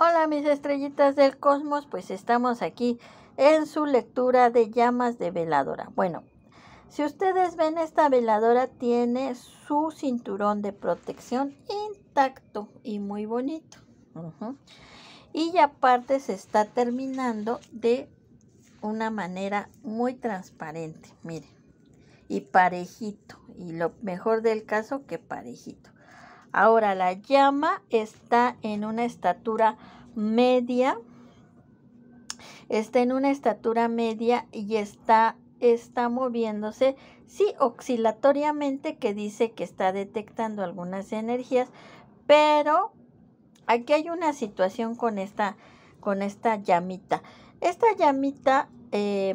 Hola mis estrellitas del cosmos, pues estamos aquí en su lectura de llamas de veladora. Bueno, si ustedes ven esta veladora tiene su cinturón de protección intacto y muy bonito. Y aparte se está terminando de una manera muy transparente, miren. Y parejito. Y lo mejor del caso que parejito. Ahora la llama está en una estatura media, está en una estatura media y está, está moviéndose, sí, oscilatoriamente, que dice que está detectando algunas energías, pero aquí hay una situación con esta, con esta llamita. Esta llamita eh,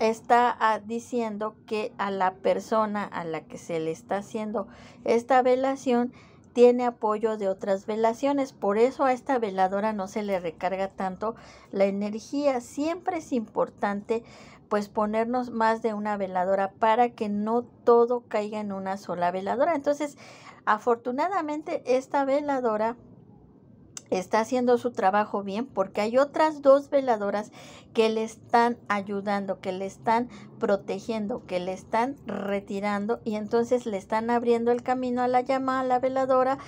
está ah, diciendo que a la persona a la que se le está haciendo esta velación tiene apoyo de otras velaciones, por eso a esta veladora no se le recarga tanto la energía. Siempre es importante pues ponernos más de una veladora para que no todo caiga en una sola veladora. Entonces, afortunadamente esta veladora está haciendo su trabajo bien porque hay otras dos veladoras que le están ayudando, que le están protegiendo, que le están retirando y entonces le están abriendo el camino a la llama, a la veladora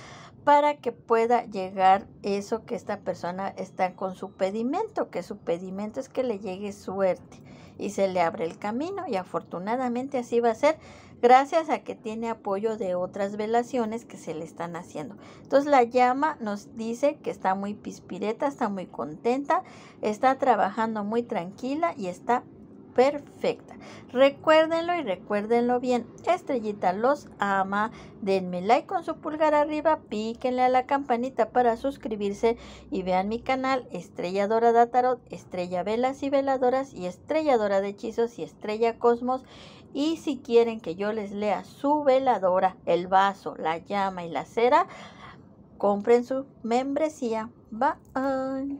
para que pueda llegar eso que esta persona está con su pedimento, que su pedimento es que le llegue suerte y se le abre el camino y afortunadamente así va a ser gracias a que tiene apoyo de otras velaciones que se le están haciendo. Entonces la llama nos dice que está muy pispireta, está muy contenta, está trabajando muy tranquila y está perfecta. Recuérdenlo y recuérdenlo bien. Estrellita los ama. Denme like con su pulgar arriba. Píquenle a la campanita para suscribirse y vean mi canal Estrella de Tarot, Estrella Velas y Veladoras y estrelladora de Hechizos y Estrella Cosmos. Y si quieren que yo les lea su veladora, el vaso, la llama y la cera, compren su membresía. Bye.